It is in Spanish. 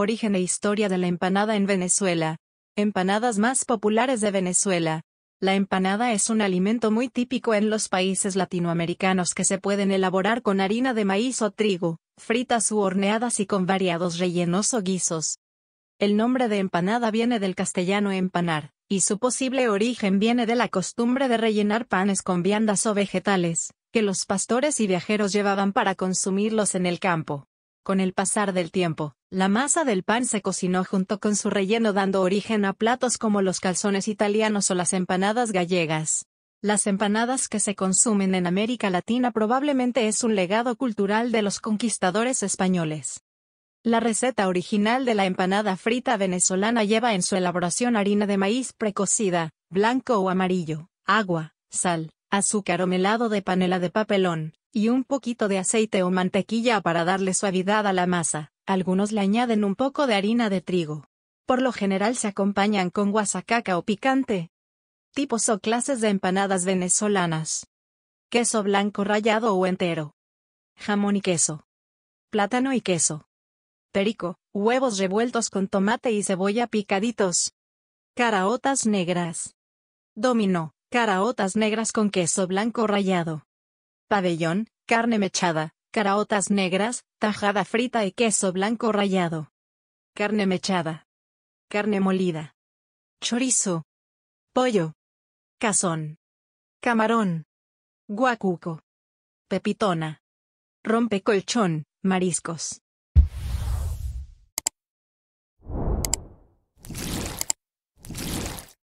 Origen e historia de la empanada en Venezuela. Empanadas más populares de Venezuela. La empanada es un alimento muy típico en los países latinoamericanos que se pueden elaborar con harina de maíz o trigo, fritas u horneadas y con variados rellenos o guisos. El nombre de empanada viene del castellano empanar, y su posible origen viene de la costumbre de rellenar panes con viandas o vegetales, que los pastores y viajeros llevaban para consumirlos en el campo. Con el pasar del tiempo, la masa del pan se cocinó junto con su relleno dando origen a platos como los calzones italianos o las empanadas gallegas. Las empanadas que se consumen en América Latina probablemente es un legado cultural de los conquistadores españoles. La receta original de la empanada frita venezolana lleva en su elaboración harina de maíz precocida, blanco o amarillo, agua, sal, azúcar o melado de panela de papelón, y un poquito de aceite o mantequilla para darle suavidad a la masa, algunos le añaden un poco de harina de trigo. Por lo general se acompañan con guasacaca o picante. Tipos o clases de empanadas venezolanas. Queso blanco rallado o entero. Jamón y queso. Plátano y queso. Perico, huevos revueltos con tomate y cebolla picaditos. Caraotas negras. Dominó, caraotas negras con queso blanco rallado pabellón, carne mechada, caraotas negras, tajada frita y queso blanco rallado. Carne mechada. Carne molida. Chorizo. Pollo. Cazón. Camarón. Guacuco. Pepitona. Rompecolchón, mariscos.